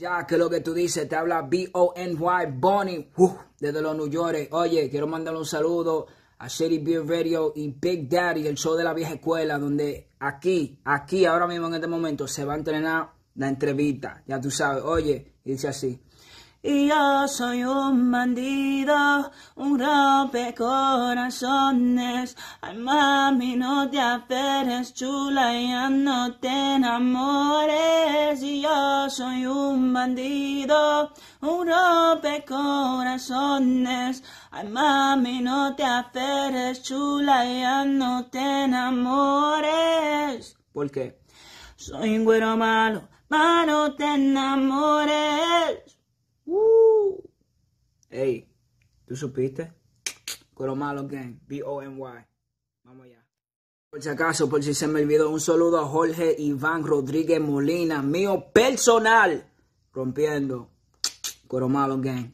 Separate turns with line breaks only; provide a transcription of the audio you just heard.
Ya que lo que tú dices, te habla B-O-N-Y, Bonnie, desde los New York. Oye, quiero mandarle un saludo a Shady Beer Radio y Big Daddy, el show de la vieja escuela, donde aquí, aquí, ahora mismo en este momento, se va a entrenar la entrevista. Ya tú sabes, oye, dice así. Y yo soy un bandido,
un rompe corazones. Ay, mami, no te aferres, chula, ya no te enamores y yo soy un bandido, un rompecorazones. Ay, mami, no te aferres, chula, ya no te enamores. ¿Por qué? Soy un güero malo, malo te
enamores. Uh. Ey, ¿tú supiste? Güero malo gang, B-O-M-Y. Vamos allá. Por si acaso, por si se me olvidó, un saludo a Jorge Iván Rodríguez Molina, mío personal, rompiendo Coromalo Gang.